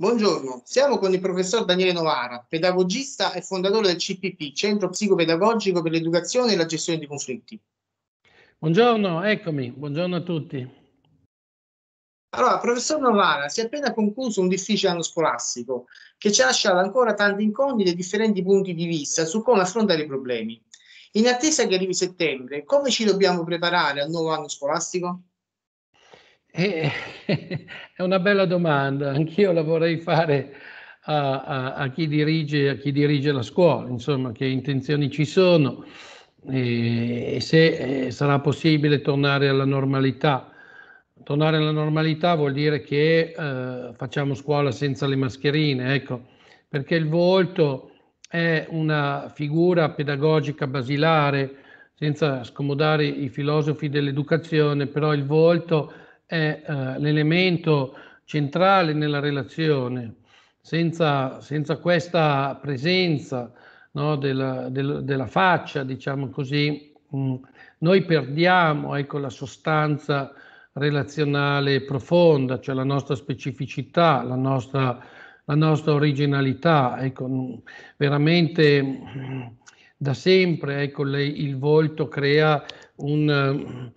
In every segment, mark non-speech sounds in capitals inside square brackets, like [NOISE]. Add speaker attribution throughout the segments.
Speaker 1: Buongiorno, siamo con il professor Daniele Novara, pedagogista e fondatore del CPP, Centro Psicopedagogico per l'Educazione e la Gestione dei
Speaker 2: Conflitti. Buongiorno, eccomi, buongiorno a tutti.
Speaker 1: Allora, professor Novara, si è appena concluso un difficile anno scolastico che ci ha lasciato ancora tante incognite e differenti punti di vista su come affrontare i problemi. In attesa che arrivi settembre, come ci dobbiamo preparare al nuovo anno scolastico?
Speaker 2: [LAUGHS] è una bella domanda, anch'io la vorrei fare a, a, a, chi dirige, a, chi dirige, la scuola, insomma, che intenzioni ci sono e, e se eh, sarà possibile tornare alla normalità. Tornare alla normalità vuol dire che eh, facciamo scuola senza le mascherine, ecco, perché il volto è una figura pedagogica basilare, senza scomodare i filosofi dell'educazione, però il volto è eh, l'elemento centrale nella relazione. Senza, senza questa presenza no, della, del, della, faccia, diciamo così, mh, mm, noi perdiamo ecco, la sostanza relazionale profonda, cioè la nostra specificità, la nostra, la nostra originalità. Ecco, mm, veramente mh, mm, da sempre ecco, le, il volto crea un,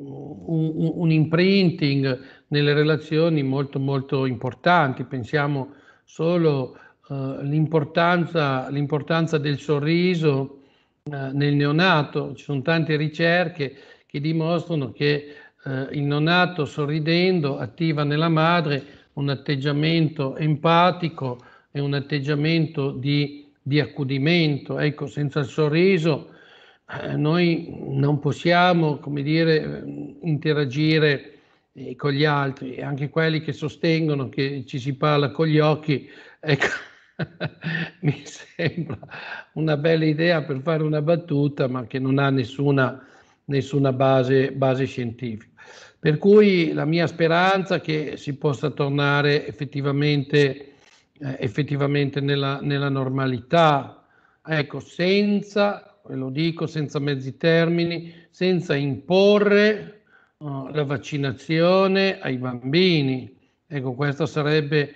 Speaker 2: un, un imprinting nelle relazioni molto molto importanti. Pensiamo solo all'importanza eh, uh, del sorriso uh, nel neonato. Ci sono tante ricerche che dimostrano che uh, il neonato sorridendo attiva nella madre un atteggiamento empatico e un atteggiamento di, di accudimento. Ecco, senza il sorriso eh, noi non possiamo, come dire, interagire eh, con gli altri, e anche quelli che sostengono che ci si parla con gli occhi, [LAUGHS] ecco, [LAUGHS] mi sembra una bella idea per fare una battuta, ma che non ha nessuna, nessuna base, base scientifica. Per cui la mia speranza è che si possa tornare effettivamente, eh, effettivamente nella, nella, normalità, ecco, senza e lo dico senza mezzi termini, senza imporre uh, la vaccinazione ai bambini. Ecco, questo sarebbe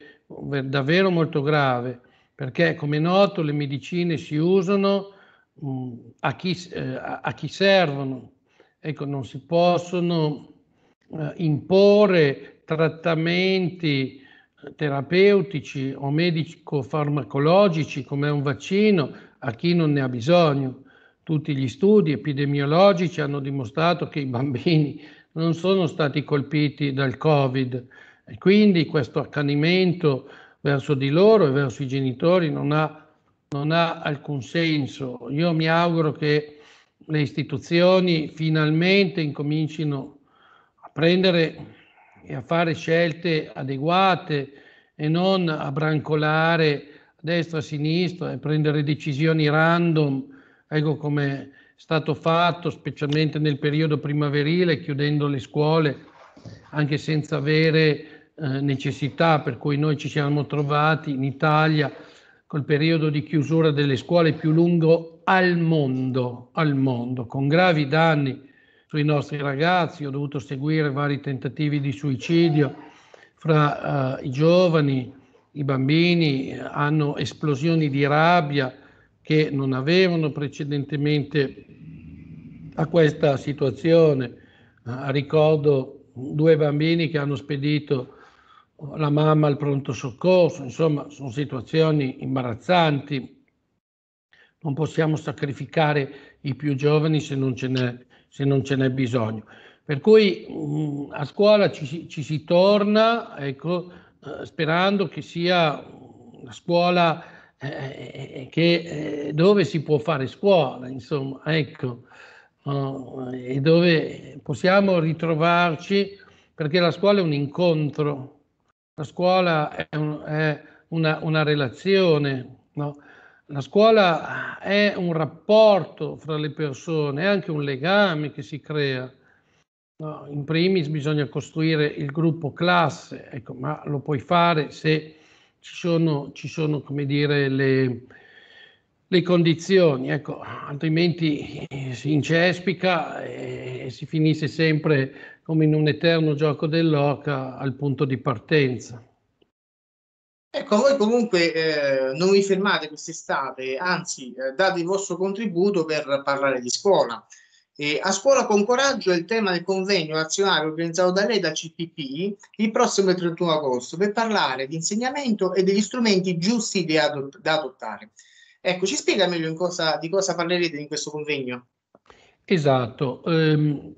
Speaker 2: davvero molto grave, perché come è noto le medicine si usano mh, mm, a, chi, eh, a, chi, servono. Ecco, non si possono eh, imporre trattamenti eh, terapeutici o medico-farmacologici come un vaccino a chi non ne ha bisogno. Tutti gli studi epidemiologici hanno dimostrato che i bambini non sono stati colpiti dal Covid e quindi questo accanimento verso di loro e verso i genitori non ha, non ha alcun senso. Io mi auguro che le istituzioni finalmente incomincino a prendere e a fare scelte adeguate e non a brancolare a destra e a sinistra e prendere decisioni random Ecco come è stato fatto, specialmente nel periodo primaverile, chiudendo le scuole anche senza avere eh, necessità, per cui noi ci siamo trovati in Italia col periodo di chiusura delle scuole più lungo al mondo, al mondo, con gravi danni sui nostri ragazzi. Ho dovuto seguire vari tentativi di suicidio fra uh, i giovani, i bambini hanno esplosioni di rabbia, che non avevano precedentemente a questa situazione. Ah, ricordo due bambini che hanno spedito la mamma al pronto soccorso, insomma sono situazioni imbarazzanti. Non possiamo sacrificare i più giovani se non ce n'è, non ce n'è bisogno. Per cui mh, mm, a scuola ci, ci si torna ecco, eh, sperando che sia una scuola eh, eh, eh, che, eh, dove si può fare scuola, insomma, ecco, oh, e dove possiamo ritrovarci, perché la scuola è un incontro, la scuola è, un, è una, una, relazione, no? la scuola è un rapporto fra le persone, è anche un legame che si crea. No, in primis bisogna costruire il gruppo classe, ecco, ma lo puoi fare se ci sono, ci sono come dire, le, le condizioni, ecco, altrimenti si incespica e si finisce sempre come in un eterno gioco dell'oca al punto di partenza.
Speaker 1: Ecco, voi comunque eh, non vi fermate quest'estate, anzi eh, date il vostro contributo per parlare di scuola. E a scuola con coraggio è il tema del convegno nazionale organizzato da lei da CPP il prossimo 31 agosto per parlare di insegnamento e degli strumenti giusti da, adott- da adottare. Ecco, ci spiega meglio cosa, di cosa parlerete in questo convegno?
Speaker 2: Esatto. Um,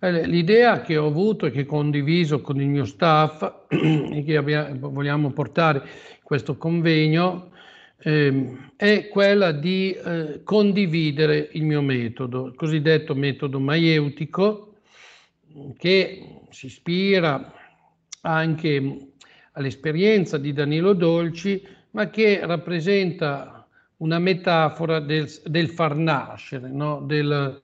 Speaker 2: l'idea che ho avuto e che condiviso con il mio staff [CLEARS THROAT] e che abbia, vogliamo portare questo convegno eh, è quella di eh, condividere il mio metodo, il cosiddetto metodo maieutico, che si ispira anche all'esperienza di Danilo Dolci, ma che rappresenta una metafora del, del far nascere, no? del,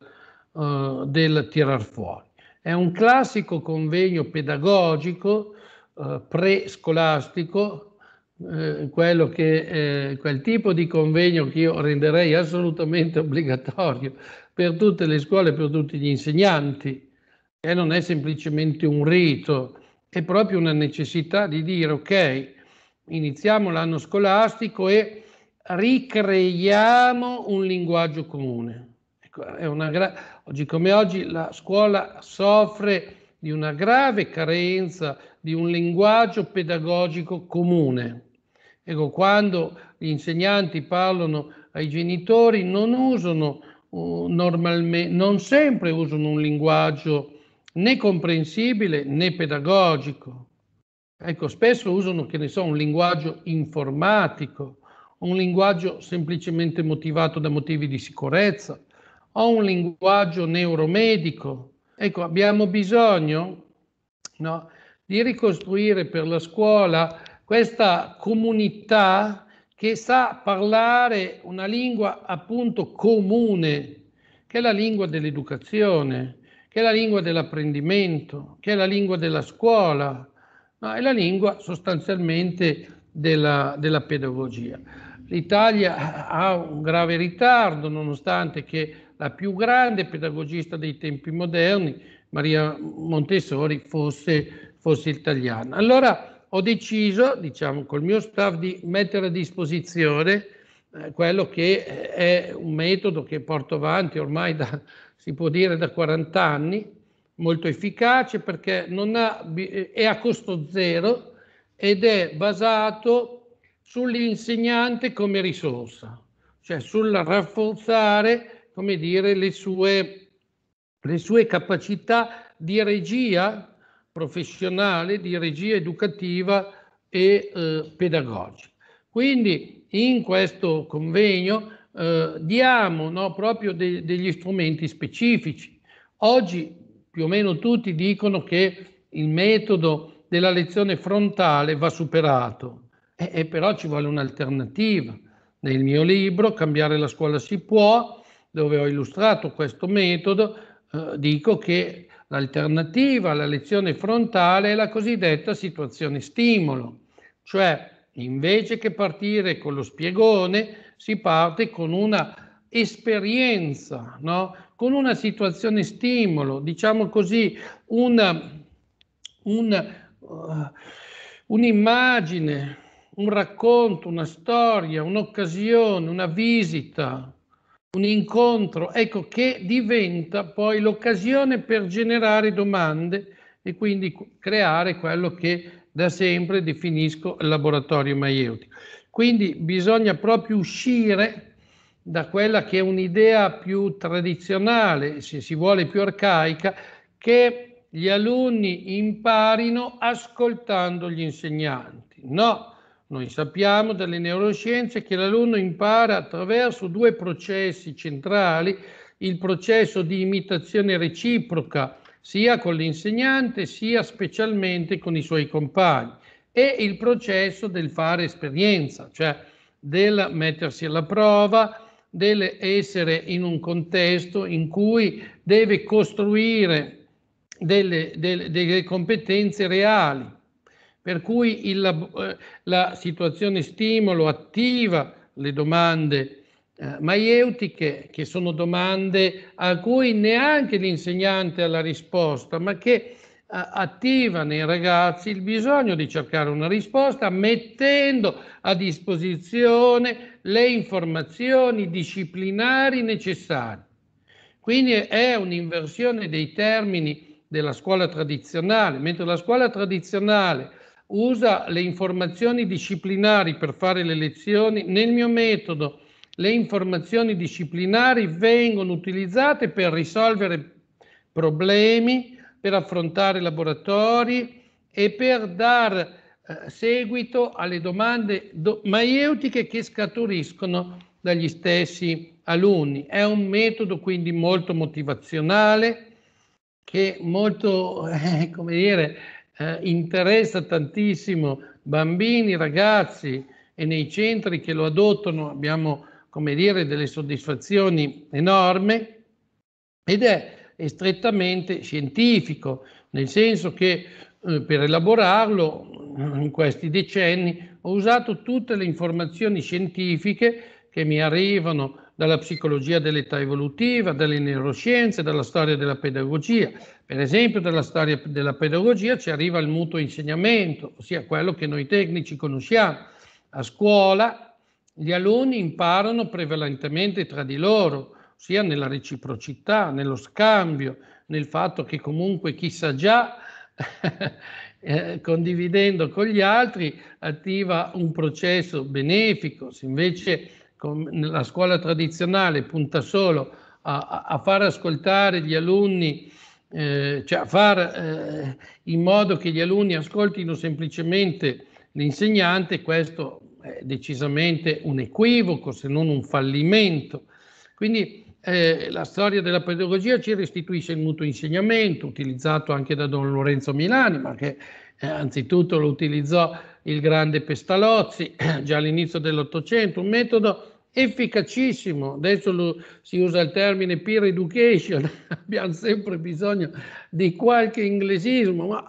Speaker 2: uh, del tirar fuori. È un classico convegno pedagogico uh, pre-scolastico, eh, quello che, eh, quel tipo di convegno che io renderei assolutamente obbligatorio per tutte le scuole, per tutti gli insegnanti, e non è semplicemente un rito, è proprio una necessità di dire ok, iniziamo l'anno scolastico e ricreiamo un linguaggio comune. Ecco, gra- oggi come oggi la scuola soffre di una grave carenza di un linguaggio pedagogico comune. Ecco, quando gli insegnanti parlano ai genitori non usano uh, normalmente, non sempre usano un linguaggio né comprensibile né pedagogico. Ecco, spesso usano, che ne so, un linguaggio informatico, un linguaggio semplicemente motivato da motivi di sicurezza, o un linguaggio neuromedico, Ecco, abbiamo bisogno no, di ricostruire per la scuola questa comunità che sa parlare una lingua appunto comune, che è la lingua dell'educazione, che è la lingua dell'apprendimento, che è la lingua della scuola, no? è la lingua sostanzialmente della, della pedagogia. L'Italia ha un grave ritardo, nonostante che la più grande pedagogista dei tempi moderni, Maria Montessori, fosse, fosse italiana. Allora ho deciso, diciamo, col mio staff di mettere a disposizione eh, quello che eh, è un metodo che porto avanti ormai da, si può dire, da 40 anni, molto efficace perché ha, eh, è a costo zero ed è basato sull'insegnante come risorsa, cioè sul rafforzare come dire, le sue, le sue capacità di regia professionale, di regia educativa e eh, pedagogica. Quindi in questo convegno eh, diamo no, proprio de degli strumenti specifici. Oggi più o meno tutti dicono che il metodo della lezione frontale va superato, e, e però ci vuole un'alternativa. Nel mio libro, Cambiare la scuola si può, dove ho illustrato questo metodo, eh, dico che l'alternativa alla lezione frontale è la cosiddetta situazione stimolo, cioè invece che partire con lo spiegone si parte con una esperienza, no? con una situazione stimolo, diciamo così, una, una, uh, eh, un'immagine, un racconto, una storia, un'occasione, una visita, un incontro, ecco che diventa poi l'occasione per generare domande e quindi creare quello che da sempre definisco laboratorio maieutico. Quindi bisogna proprio uscire da quella che è un'idea più tradizionale, se si vuole più arcaica, che gli alunni imparino ascoltando gli insegnanti. No, noi sappiamo dalle neuroscienze che l'alunno impara attraverso due processi centrali, il processo di imitazione reciproca sia con l'insegnante sia specialmente con i suoi compagni e il processo del fare esperienza, cioè del mettersi alla prova, del essere in un contesto in cui deve costruire delle, delle, delle competenze reali per cui il, eh, la situazione stimolo attiva le domande eh, maieutiche, che sono domande a cui neanche l'insegnante ha la risposta, ma che eh, attiva nei ragazzi il bisogno di cercare una risposta mettendo a disposizione le informazioni disciplinari necessarie. Quindi è un'inversione dei termini della scuola tradizionale, mentre la scuola tradizionale usa le informazioni disciplinari per fare le lezioni. Nel mio metodo le informazioni disciplinari vengono utilizzate per risolvere problemi, per affrontare laboratori e per dar eh, seguito alle domande do maieutiche che scaturiscono dagli stessi alunni. È un metodo quindi molto motivazionale che molto, [LAUGHS] eh, come dire, eh, interessa tantissimo bambini, ragazzi e nei centri che lo adottano abbiamo, come dire, delle soddisfazioni enormi ed è, strettamente scientifico, nel senso che eh, per elaborarlo eh, in questi decenni ho usato tutte le informazioni scientifiche che mi arrivano dalla psicologia dell'età evolutiva, dalle neuroscienze, dalla storia della pedagogia, per esempio, dalla storia della pedagogia ci arriva il mutuo insegnamento, ossia quello che noi tecnici conosciamo. A scuola gli alunni imparano prevalentemente tra di loro, ossia nella reciprocità, nello scambio, nel fatto che comunque chissà già, [LAUGHS] eh, condividendo con gli altri, attiva un processo benefico. Se invece con, la scuola tradizionale punta solo a, a far ascoltare gli alunni eh, cioè far eh, in modo che gli alunni ascoltino semplicemente l'insegnante, questo è decisamente un equivoco, se non un fallimento. Quindi eh, la storia della pedagogia ci restituisce il mutuo insegnamento, utilizzato anche da Don Lorenzo Milani, ma che eh, anzitutto lo utilizzò il grande Pestalozzi [CLEARS THROAT] già all'inizio dell'Ottocento, un metodo efficacissimo, adesso si usa il termine peer education, [LAUGHS] abbiamo sempre bisogno di qualche inglesismo, ma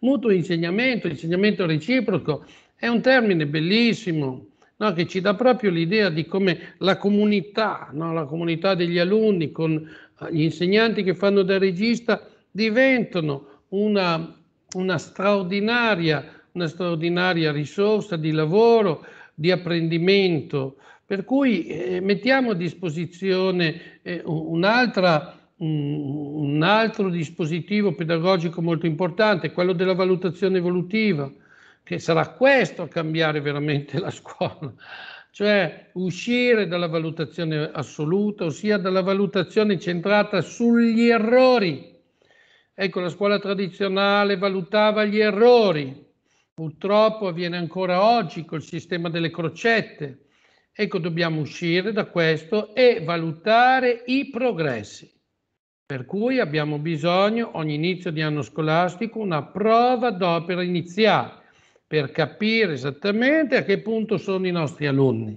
Speaker 2: mutuo insegnamento, insegnamento reciproco, è un termine bellissimo, no? che ci dà proprio l'idea di come la comunità, no? la comunità degli alunni con eh, gli insegnanti che fanno da regista diventano una, una, straordinaria, una straordinaria risorsa di lavoro, di apprendimento, per cui eh, mettiamo a disposizione eh, un'altra, un altro dispositivo pedagogico molto importante, quello della valutazione evolutiva, che sarà questo a cambiare veramente la scuola, cioè uscire dalla valutazione assoluta, ossia dalla valutazione centrata sugli errori. Ecco, la scuola tradizionale valutava gli errori, purtroppo avviene ancora oggi col sistema delle crocette Ecco, dobbiamo uscire da questo e valutare i progressi. Per cui abbiamo bisogno ogni inizio di anno scolastico una prova d'opera iniziale per capire esattamente a che punto sono i nostri alunni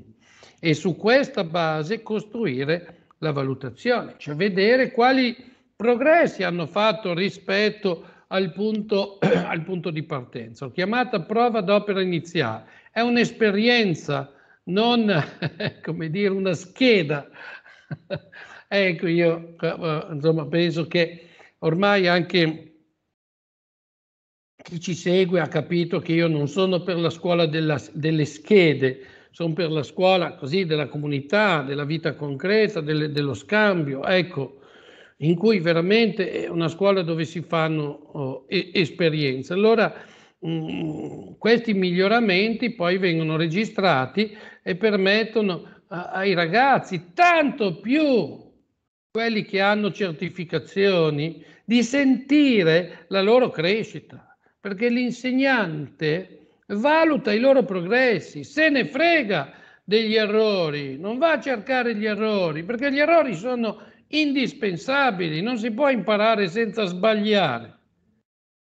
Speaker 2: e su questa base costruire la valutazione, cioè vedere quali progressi hanno fatto rispetto al punto, [CLEARS THROAT] al punto di partenza. Ho Chiamata prova d'opera iniziale è un'esperienza non [LAUGHS] come dire una scheda. [LAUGHS] ecco, io eh, insomma penso che ormai anche chi ci segue ha capito che io non sono per la scuola della, delle schede, sono per la scuola così della comunità, della vita concreta, delle, dello scambio, ecco, in cui veramente è una scuola dove si fanno oh, esperienze. Allora, questi miglioramenti poi vengono registrati e permettono ai ragazzi, tanto più quelli che hanno certificazioni, di sentire la loro crescita, perché l'insegnante valuta i loro progressi, se ne frega degli errori, non va a cercare gli errori, perché gli errori sono indispensabili, non si può imparare senza sbagliare.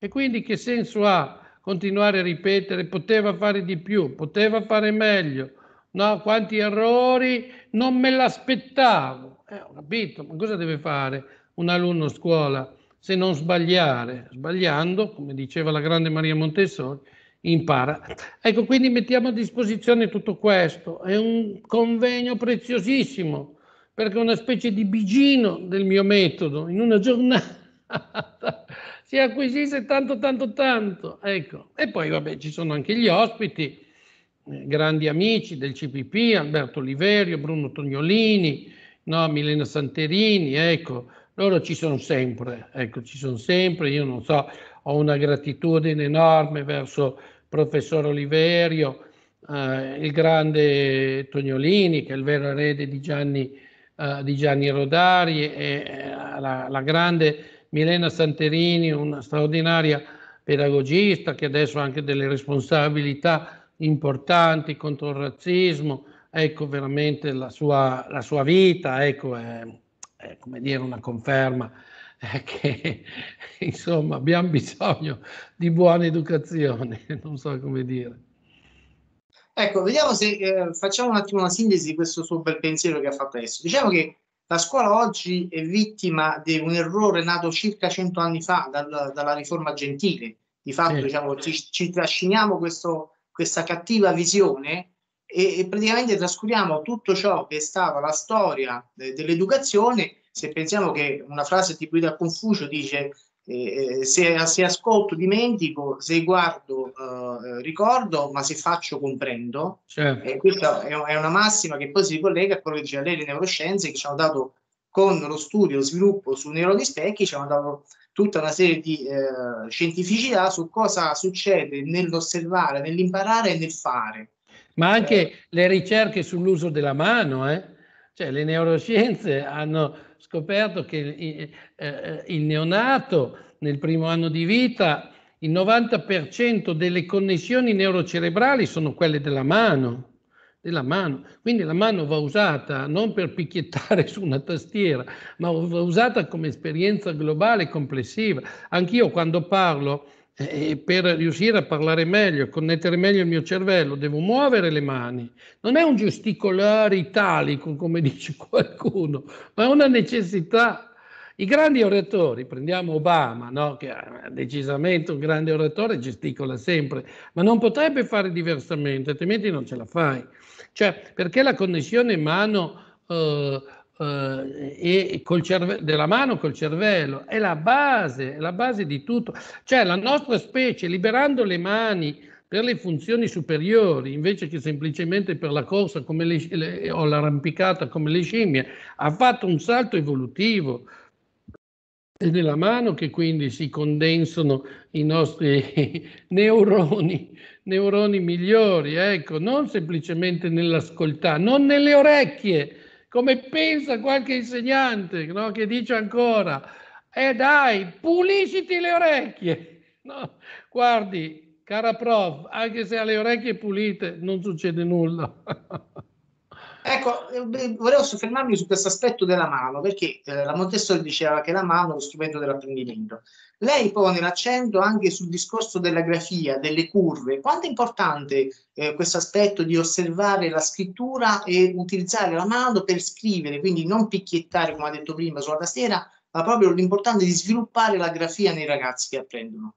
Speaker 2: E quindi che senso ha continuare a ripetere, poteva fare di più, poteva fare meglio, no, quanti errori, non me l'aspettavo. Eh, ho capito, ma cosa deve fare un alunno a scuola se non sbagliare? Sbagliando, come diceva la grande Maria Montessori, impara. Ecco, quindi mettiamo a disposizione tutto questo. È un convegno preziosissimo, perché è una specie di bigino del mio metodo. In una giornata [LAUGHS] si acquisisse tanto, tanto, tanto. Ecco. E poi, vabbè, ci sono anche gli ospiti, eh, grandi amici del CPP, Alberto Oliverio, Bruno Tognolini, no, Milena Santerini, ecco, loro ci sono sempre, ecco, ci sono sempre, io non so, ho una gratitudine enorme verso il professor Oliverio, eh, il grande Tognolini, che è il vero erede di Gianni, eh, di Gianni Rodari, e eh, la, la grande Milena Santerini, una straordinaria pedagogista che adesso ha anche delle responsabilità importanti contro il razzismo, ecco veramente la sua, la sua vita, ecco è, è, come dire una conferma eh, che [LAUGHS] insomma abbiamo bisogno di buona educazione, [LAUGHS] non so come dire.
Speaker 1: Ecco, vediamo se eh, facciamo un attimo una sintesi di questo suo bel pensiero che ha fatto adesso. Diciamo che la scuola oggi è vittima di un errore nato circa 100 anni fa dal, dalla riforma gentile. Di fatto sì. diciamo, ci, ci trasciniamo questo, questa cattiva visione e, e, praticamente trascuriamo tutto ciò che è stata la storia de, dell'educazione. Se pensiamo che una frase attribuita a Confucio dice eh, se, se, ascolto dimentico, se guardo eh, ricordo, ma se faccio comprendo. Certo. Eh, questa è, è, una massima che poi si ricollega a quello che diceva lei le neuroscienze che ci hanno dato con lo studio e lo sviluppo su neuroni specchi, ci hanno dato tutta una serie di eh, scientificità su cosa succede nell'osservare, nell'imparare e nel fare.
Speaker 2: Ma anche eh. le ricerche sull'uso della mano, eh. cioè le neuroscienze hanno scoperto che eh, eh, il neonato nel primo anno di vita il 90% delle connessioni neurocerebrali sono quelle della mano, della mano. Quindi la mano va usata non per picchiettare [LAUGHS] su una tastiera, ma va usata come esperienza globale complessiva. Anch'io quando parlo e per riuscire a parlare meglio, connettere meglio il mio cervello, devo muovere le mani. Non è un gesticolare italico, come [LAUGHS] dice qualcuno, ma è una necessità. I grandi oratori, prendiamo Obama, no? che è decisamente un grande oratore, gesticola sempre, ma non potrebbe fare diversamente, altrimenti non ce la fai. Cioè, perché la connessione mano... Eh, eh, cerve- della mano col cervello, è la base, è la base di tutto. Cioè la nostra specie, liberando le mani per le funzioni superiori, invece che semplicemente per la corsa le, le, o l'arrampicata come le scimmie, ha fatto un salto evolutivo. È nella mano che quindi si condensano i nostri [LAUGHS] neuroni, neuroni migliori, ecco, non semplicemente nell'ascoltare, non nelle orecchie, come pensa qualche insegnante no? che dice ancora, eh dai, pulisciti le orecchie. [LAUGHS] No? Guardi, cara prof, anche se ha le orecchie pulite non succede nulla. [LAUGHS] Ecco, eh, volevo soffermarmi su questo aspetto della
Speaker 1: mano, perché eh, la Montessori diceva che la mano è lo strumento dell'apprendimento. Lei pone l'accento anche sul discorso della grafia, delle curve. Quanto è importante eh, questo aspetto di osservare la scrittura e utilizzare la mano per scrivere, quindi non picchiettare, come ha detto prima, sulla tastiera, ma proprio l'importante di sviluppare la grafia nei ragazzi che apprendono.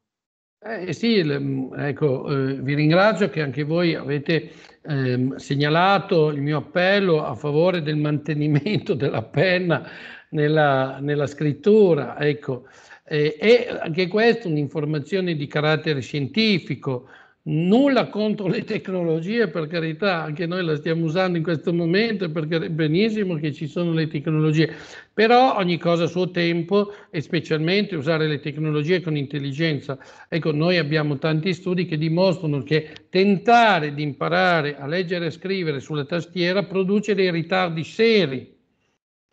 Speaker 2: Eh sì, mm, ecco, eh, vi ringrazio che anche voi avete ehm, segnalato il mio appello a favore del mantenimento della penna nella, nella scrittura, ecco. Eh, e anche questa è un'informazione di carattere scientifico, Nulla contro le tecnologie, per carità, anche noi la stiamo usando in questo momento, perché è benissimo che ci sono le tecnologie, però ogni cosa a suo tempo e specialmente usare le tecnologie con intelligenza. Ecco, noi abbiamo tanti studi che dimostrano che tentare di imparare a leggere e scrivere sulla tastiera produce dei ritardi seri.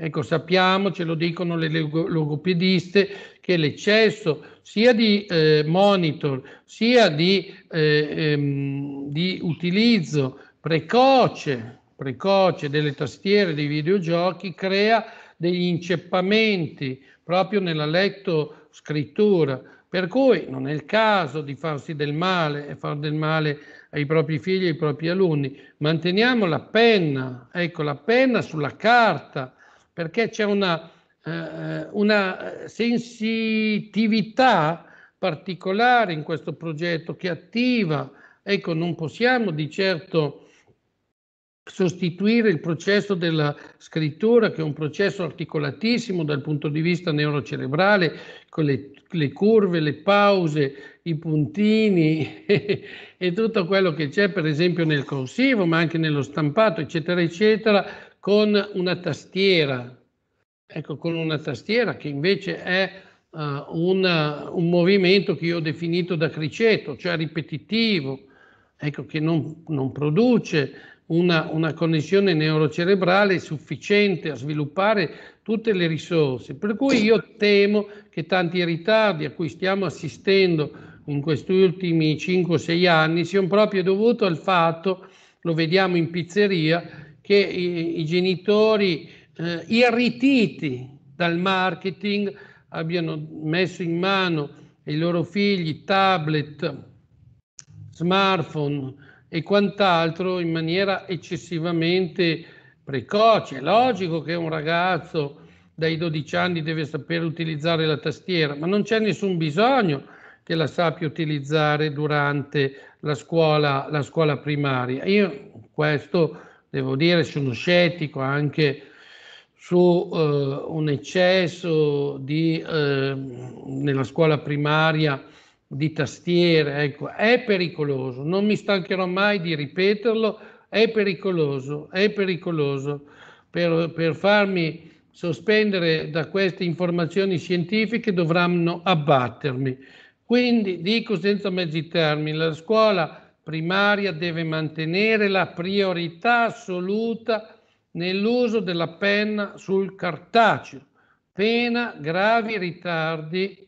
Speaker 2: Ecco, sappiamo, ce lo dicono le logopediste, che l'eccesso sia di eh, monitor, sia di, eh, ehm, di utilizzo precoce, precoce delle tastiere dei videogiochi crea degli inceppamenti proprio nella lettoscrittura, per cui non è il caso di farsi del male e far del male ai propri figli e ai propri alunni. Manteniamo la penna, ecco la penna sulla carta, perché c'è una eh, una sensitività particolare in questo progetto che attiva, ecco, non possiamo di certo sostituire il processo della scrittura, che è un processo articolatissimo dal punto di vista neurocerebrale, con le, le curve, le pause, i puntini [LAUGHS] e tutto quello che c'è, per esempio, nel corsivo, ma anche nello stampato, eccetera, eccetera, con una tastiera, ecco, con una tastiera che invece è uh, un, un, movimento che io ho definito da criceto, cioè ripetitivo, ecco, che non, non produce una, una, connessione neurocerebrale sufficiente a sviluppare tutte le risorse. Per cui io temo che tanti ritardi a cui stiamo assistendo in questi ultimi 5-6 anni siano proprio dovuti al fatto, lo vediamo in pizzeria, che i, i genitori eh, irrititi dal marketing abbiano messo in mano ai loro figli tablet, smartphone e quant'altro in maniera eccessivamente precoce. È logico che un ragazzo dai 12 anni deve sapere utilizzare la tastiera, ma non c'è nessun bisogno che la sappia utilizzare durante la scuola, la scuola primaria. Io questo devo dire sono scettico anche su eh, un eccesso di, eh, nella scuola primaria di tastiere, ecco, è pericoloso, non mi stancherò mai di ripeterlo, è pericoloso, è pericoloso per, per farmi sospendere da queste informazioni scientifiche dovranno abbattermi. Quindi dico senza mezzi termini, la scuola primaria deve mantenere la priorità assoluta nell'uso della penna sul cartaceo, pena gravi ritardi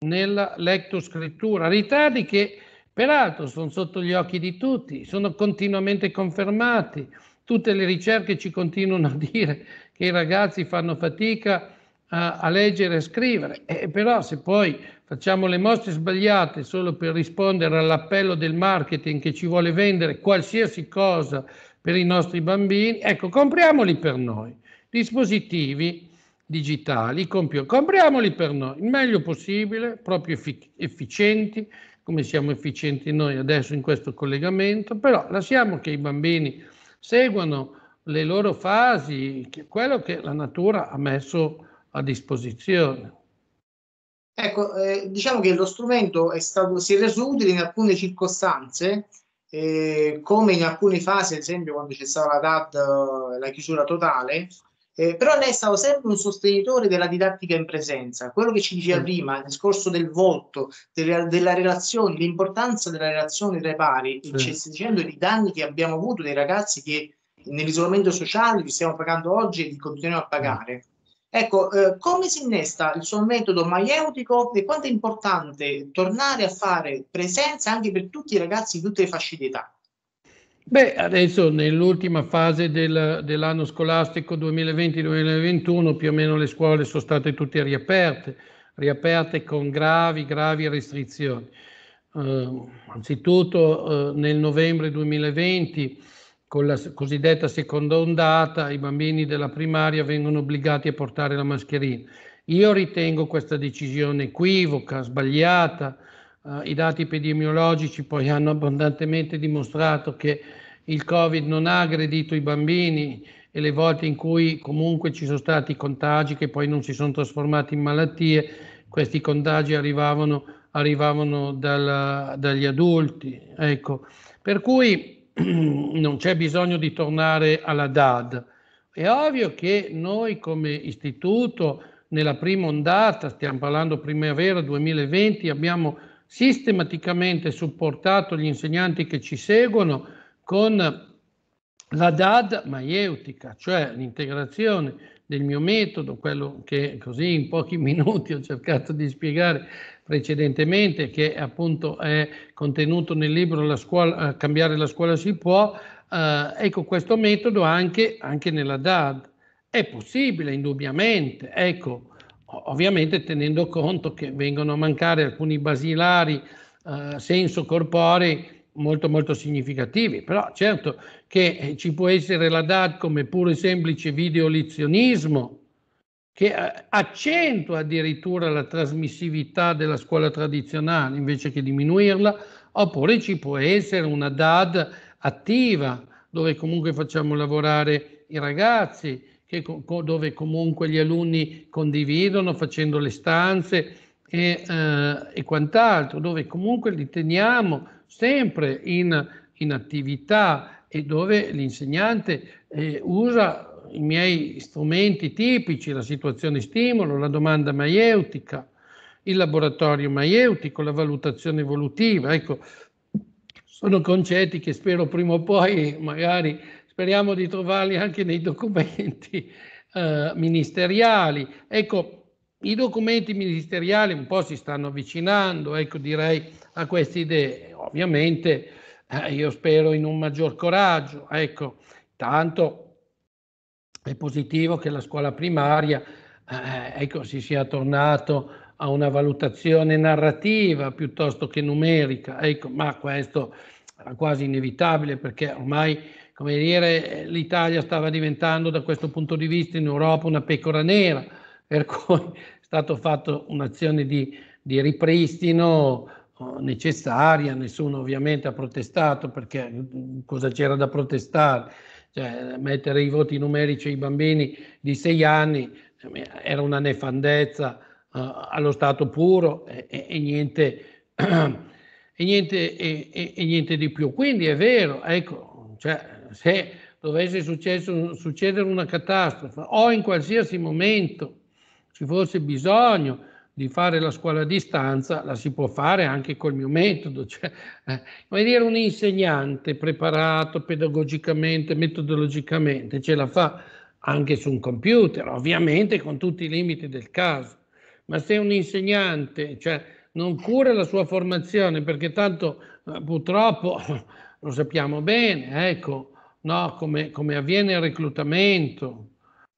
Speaker 2: nella lettoscrittura, ritardi che peraltro sono sotto gli occhi di tutti, sono continuamente confermati, tutte le ricerche ci continuano a dire che i ragazzi fanno fatica a, a leggere e scrivere, e eh, però se poi facciamo le mosse sbagliate solo per rispondere all'appello del marketing che ci vuole vendere qualsiasi cosa, per i nostri bambini. Ecco, compriamoli per noi. Dispositivi digitali, computer, compriamoli per noi, il meglio possibile, proprio effic- efficienti, come siamo efficienti noi adesso in questo collegamento, però lasciamo che i bambini seguano le loro fasi, che quello che la natura ha messo a disposizione. Ecco, eh, diciamo che lo strumento
Speaker 1: è stato, si è reso utile in alcune circostanze eh, come in alcune fasi, ad esempio quando c'è stata la DAD, eh, la chiusura totale, eh, però lei è stato sempre un sostenitore della didattica in presenza, quello che ci diceva mm. prima, il discorso del volto, della, della relazione, l'importanza della relazione tra i pari, sì. ci sta dicendo i danni che abbiamo avuto dei ragazzi che nell'isolamento sociale li stiamo pagando oggi e li continuiamo a pagare. Ecco, eh, come si innesta il suo metodo maieutico e quanto è importante tornare a fare presenza anche per tutti i ragazzi di tutte le fasce d'età?
Speaker 2: Beh, adesso nell'ultima fase del, dell'anno scolastico 2020-2021 più o meno le scuole sono state tutte riaperte, riaperte con gravi, gravi restrizioni. Eh, anzitutto eh, nel novembre 2020 con la cosiddetta seconda ondata i bambini della primaria vengono obbligati a portare la mascherina. Io ritengo questa decisione equivoca, sbagliata. Uh, I dati epidemiologici poi hanno abbondantemente dimostrato che il Covid non ha aggredito i bambini e le volte in cui comunque ci sono stati contagi che poi non si sono trasformati in malattie, questi contagi arrivavano, arrivavano dal, dagli adulti. Ecco. Per cui [CLEARS THROAT] non c'è bisogno di tornare alla DAD. È ovvio che noi come istituto nella prima ondata, stiamo parlando primavera 2020, abbiamo sistematicamente supportato gli insegnanti che ci seguono con la DAD maieutica, cioè l'integrazione del mio metodo, quello che così in pochi [LAUGHS] minuti ho cercato di spiegare precedentemente, che appunto è contenuto nel libro la scuola, eh, Cambiare la scuola si può, eh, ecco questo metodo anche, anche, nella DAD. È possibile, indubbiamente, ecco, ovviamente tenendo conto che vengono a mancare alcuni basilari eh, senso corporei molto molto significativi, però certo che eh, ci può essere la DAD come pure e semplice videolezionismo, che eh, accentua addirittura la trasmissività della scuola tradizionale invece che diminuirla, oppure ci può essere una DAD attiva dove comunque facciamo lavorare i ragazzi, che, dove comunque gli alunni condividono facendo le stanze e, eh, e quant'altro, dove comunque li teniamo sempre in, in attività e dove l'insegnante eh, usa i miei strumenti tipici, la situazione stimolo, la domanda maieutica, il laboratorio maieutico, la valutazione evolutiva. Ecco, sono concetti che spero prima o poi, magari speriamo di trovarli anche nei documenti eh, ministeriali. Ecco, i documenti ministeriali un po' si stanno avvicinando, ecco, direi, a queste idee. Ovviamente eh, io spero in un maggior coraggio, ecco, tanto è positivo che la scuola primaria eh, eh, ecco, si sia tornato a una valutazione narrativa piuttosto che numerica, ecco, ma questo era quasi inevitabile perché ormai come dire, l'Italia stava diventando da questo punto di vista in Europa una pecora nera, per cui è stata fatta un'azione di, di ripristino eh, necessaria, nessuno ovviamente ha protestato perché cosa c'era da protestare cioè, mettere i voti numerici ai bambini di sei anni era una nefandezza uh, allo stato puro e, e, e niente, [CLEARS THROAT] e niente, e, niente, di più. Quindi è vero, ecco, cioè, se dovesse successo, succedere una catastrofe o in qualsiasi momento ci fosse bisogno, di fare la scuola a distanza, la si può fare anche col mio metodo. [LAUGHS] Cioè, eh, ma dire un insegnante preparato pedagogicamente, metodologicamente, ce la fa anche su un computer, ovviamente con tutti i limiti del caso. Ma se un insegnante cioè, non cura la sua formazione, perché tanto eh, purtroppo [LAUGHS] lo sappiamo bene, ecco, no, come, come avviene il reclutamento,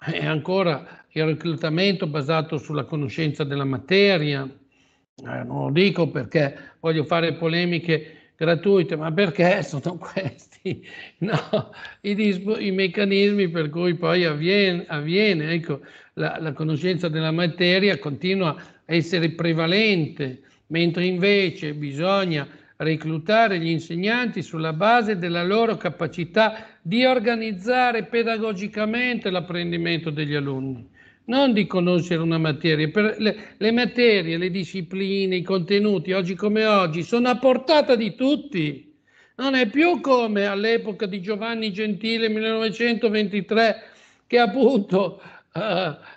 Speaker 2: è eh, ancora il reclutamento basato sulla conoscenza della materia, eh, non lo dico perché voglio fare polemiche gratuite, ma perché sono [LAUGHS] questi no, i, dispo, i, meccanismi per cui poi avviene. avviene. Ecco, la, la conoscenza della materia continua a essere prevalente, mentre invece bisogna reclutare gli insegnanti sulla base della loro capacità di organizzare pedagogicamente l'apprendimento degli alunni, non di conoscere una materia. Le, le, materie, le discipline, i contenuti, oggi come oggi, sono a portata di tutti. Non è più come all'epoca di Giovanni Gentile 1923, che appunto uh,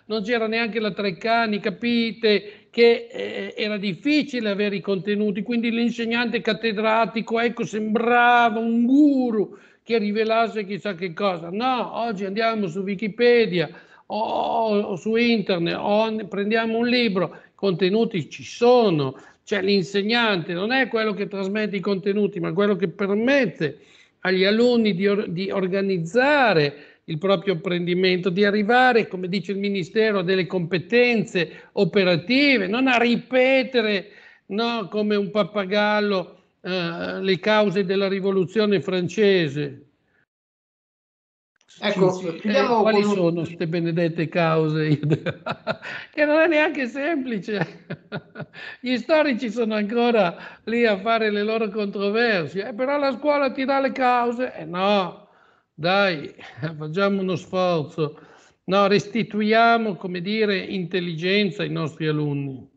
Speaker 2: non c'era neanche la Treccani, capite? che eh, era difficile avere i contenuti, quindi l'insegnante cattedratico, ecco, sembrava un guru, che rivelasse chissà che cosa. No, oggi andiamo su Wikipedia o, o su internet o prendiamo un libro, i contenuti ci sono, c'è l'insegnante, non è quello che trasmette i contenuti, ma quello che permette agli alunni di, or- di organizzare il proprio apprendimento, di arrivare, come dice il Ministero, a delle competenze operative, non a ripetere no, come un pappagallo eh, le cause della rivoluzione francese.
Speaker 1: Ecco, eh, quali con... sono
Speaker 2: queste benedette cause? [LAUGHS] che non è neanche semplice. [LAUGHS] Gli storici sono ancora lì a fare le loro controversie, eh, però la scuola ti dà le cause. Eh no, dai, [LAUGHS] facciamo uno sforzo. No, restituiamo, come dire, intelligenza ai nostri alunni.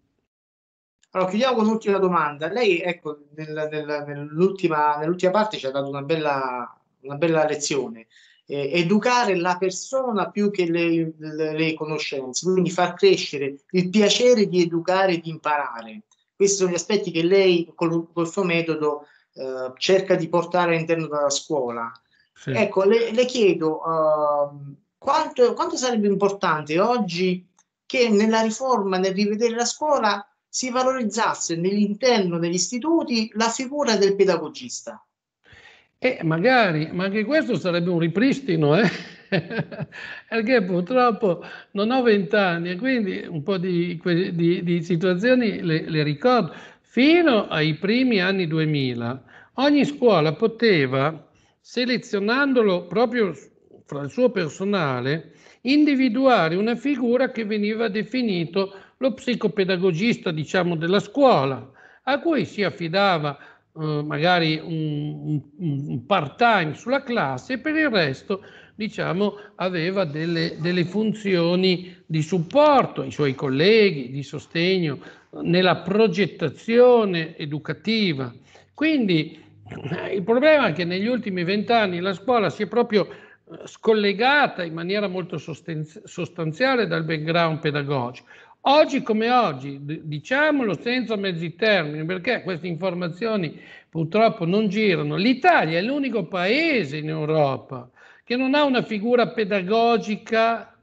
Speaker 2: Allora, chiudiamo con l'ultima domanda. Lei,
Speaker 1: ecco, nel, nel, nell'ultima, nell'ultima parte ci ha dato una bella, una bella lezione. Eh, educare la persona più che le, le, le, conoscenze, quindi far crescere il piacere di educare e di imparare. Questi sono gli aspetti che lei col, col suo metodo eh, cerca di portare all'interno della scuola. Sì. Ecco, le, le chiedo uh, quanto, quanto sarebbe importante oggi che nella riforma, nel rivedere la scuola, si valorizzasse nell'interno degli
Speaker 2: istituti la figura del pedagogista. E eh, magari, ma anche questo sarebbe un ripristino, eh? [LAUGHS] perché purtroppo non ho vent'anni e quindi un po' di, di, di situazioni le, le ricordo. Fino ai primi anni 2000 ogni scuola poteva, selezionandolo proprio fra il suo personale, individuare una figura che veniva definito lo psicopedagogista diciamo, della scuola, a cui si affidava eh, magari un, un part-time sulla classe e per il resto diciamo, aveva delle, delle funzioni di supporto ai suoi colleghi, di sostegno nella progettazione educativa. Quindi il problema è che negli ultimi vent'anni la scuola si è proprio eh, scollegata in maniera molto sostanziale dal background pedagogico. Oggi come oggi, diciamolo senza mezzi termini, perché queste informazioni purtroppo non girano, l'Italia è l'unico paese in Europa che non ha una figura pedagogica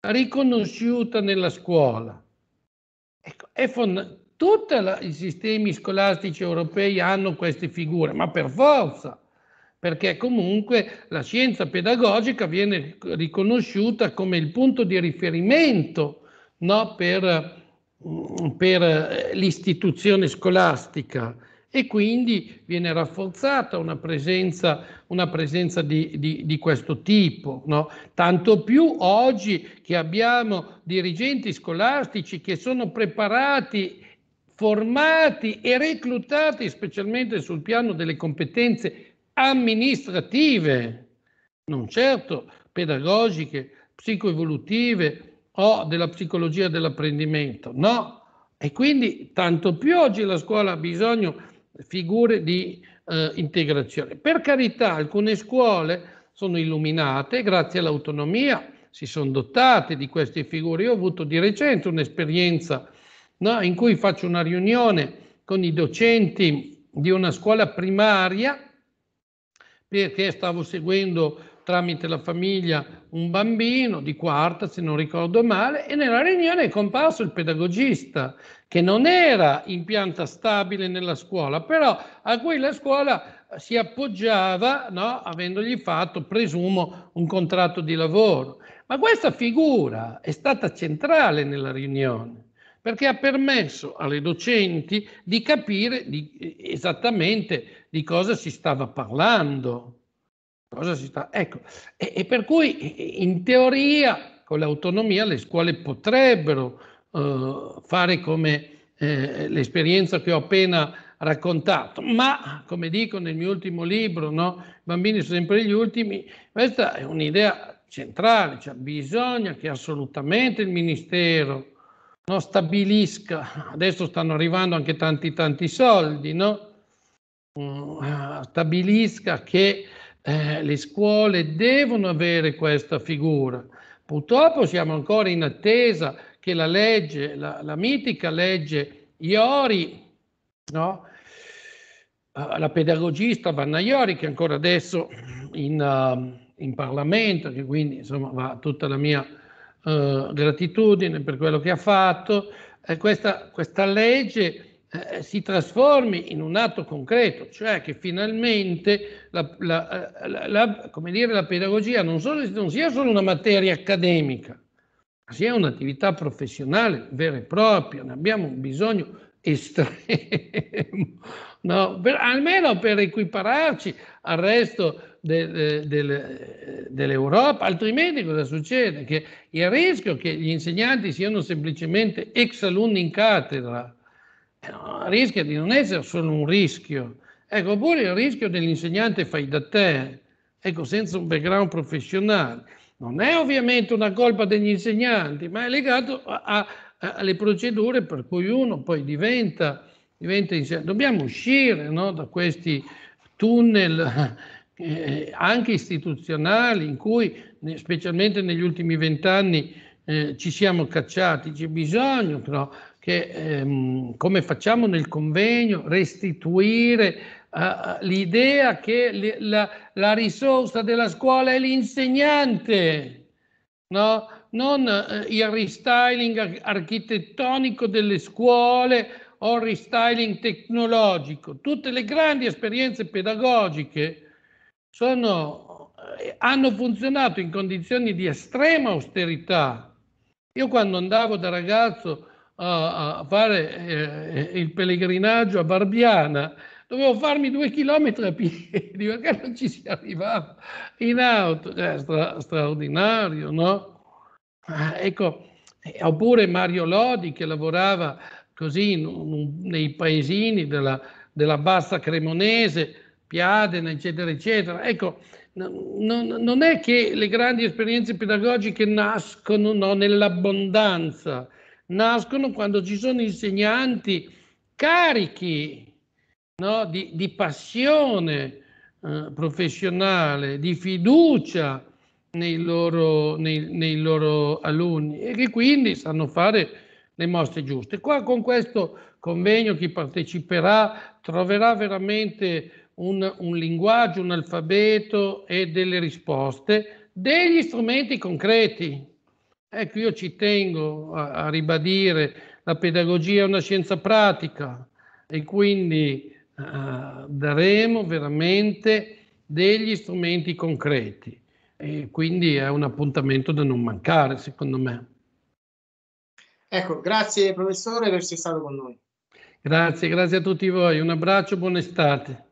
Speaker 2: riconosciuta nella scuola. Ecco, fond- tutti i sistemi scolastici europei hanno queste figure, ma per forza, perché comunque la scienza pedagogica viene riconosciuta come il punto di riferimento no? per, mm, per eh, l'istituzione scolastica e quindi viene rafforzata una presenza, una presenza di, di, di, questo tipo. No? Tanto più oggi che abbiamo dirigenti scolastici che sono preparati, formati e reclutati specialmente sul piano delle competenze amministrative, non certo pedagogiche, psicoevolutive o della psicologia dell'apprendimento, no? E quindi tanto più oggi la scuola ha bisogno di figure di eh, integrazione. Per carità, alcune scuole sono illuminate grazie all'autonomia, si sono dotate di queste figure. Io ho avuto di recente un'esperienza no, in cui faccio una riunione con i docenti di una scuola primaria perché stavo seguendo tramite la famiglia un bambino di quarta, se non ricordo male, e nella riunione è comparso il pedagogista, che non era in pianta stabile nella scuola, però a cui la scuola eh, si appoggiava, no? avendogli fatto, presumo, un contratto di lavoro. Ma questa figura è stata centrale nella riunione perché ha permesso alle docenti di capire di, eh, esattamente di cosa si stava parlando. Cosa si sta? Ecco, e, e per cui in teoria con l'autonomia le scuole potrebbero eh, fare come eh, l'esperienza che ho appena raccontato, ma come dico nel mio ultimo libro, no? i bambini sono sempre gli ultimi, questa è un'idea centrale, cioè bisogna che assolutamente il Ministero no, stabilisca, adesso stanno arrivando anche tanti tanti soldi, no? Mm, stabilisca che eh, le scuole devono avere questa figura. Purtroppo siamo ancora in attesa che la legge, la, la mitica legge Iori, no? Ah, la pedagogista Vanna Iori, che ancora adesso in, uh, in Parlamento, che quindi insomma va tutta la mia uh, gratitudine per quello che ha fatto, eh, questa, questa legge eh, si trasformi in un atto concreto, cioè che finalmente la, la, eh, la, dire, la pedagogia non, solo, non sia solo una materia accademica, ma sia un'attività professionale vera e propria, ne abbiamo un bisogno estremo, [LAUGHS] no? per, almeno per equipararci al resto de, de, de, eh, dell'Europa, altrimenti cosa succede? Che il rischio che gli insegnanti siano semplicemente ex alunni in cattedra eh, rischia di non essere solo un rischio, ecco, oppure il rischio dell'insegnante fai da te, ecco, senza un background professionale. Non è ovviamente una colpa degli insegnanti, ma è legato a, a, alle procedure per cui uno poi diventa, diventa insegnante. Dobbiamo uscire no, da questi tunnel [LAUGHS] eh, anche istituzionali in cui, specialmente negli ultimi vent'anni, eh, ci siamo cacciati, c'è bisogno però che ehm, come facciamo nel convegno, restituire uh, l'idea che le, la, la, risorsa della scuola è l'insegnante, no? non uh, il restyling architettonico delle scuole o il restyling tecnologico. Tutte le grandi esperienze pedagogiche sono, eh, hanno funzionato in condizioni di estrema austerità. Io quando andavo da ragazzo a, a fare eh, il pellegrinaggio a Barbiana, dovevo farmi due chilometri a piedi [LAUGHS] perché non ci si arrivava in auto, cioè, stra, straordinario, no? Ah, ecco, eh, oppure Mario Lodi che lavorava così in, in, nei paesini della, della bassa cremonese, Piadena, eccetera, eccetera. Ecco, non, non, è che le grandi esperienze pedagogiche nascono no, nell'abbondanza, nascono quando ci sono insegnanti carichi no? di, di, passione eh, professionale, di fiducia nei loro, nei, nei loro, alunni e che quindi sanno fare le mosse giuste. Qua con questo convegno chi parteciperà troverà veramente un, un linguaggio, un alfabeto e delle risposte, degli strumenti concreti, Ecco, io ci tengo a, a ribadire, la pedagogia è una scienza pratica e quindi eh, daremo veramente degli strumenti concreti e quindi è un appuntamento da non mancare, secondo me.
Speaker 1: Ecco, grazie professore per essere stato con noi.
Speaker 2: Grazie, grazie a tutti voi, un abbraccio, buona estate.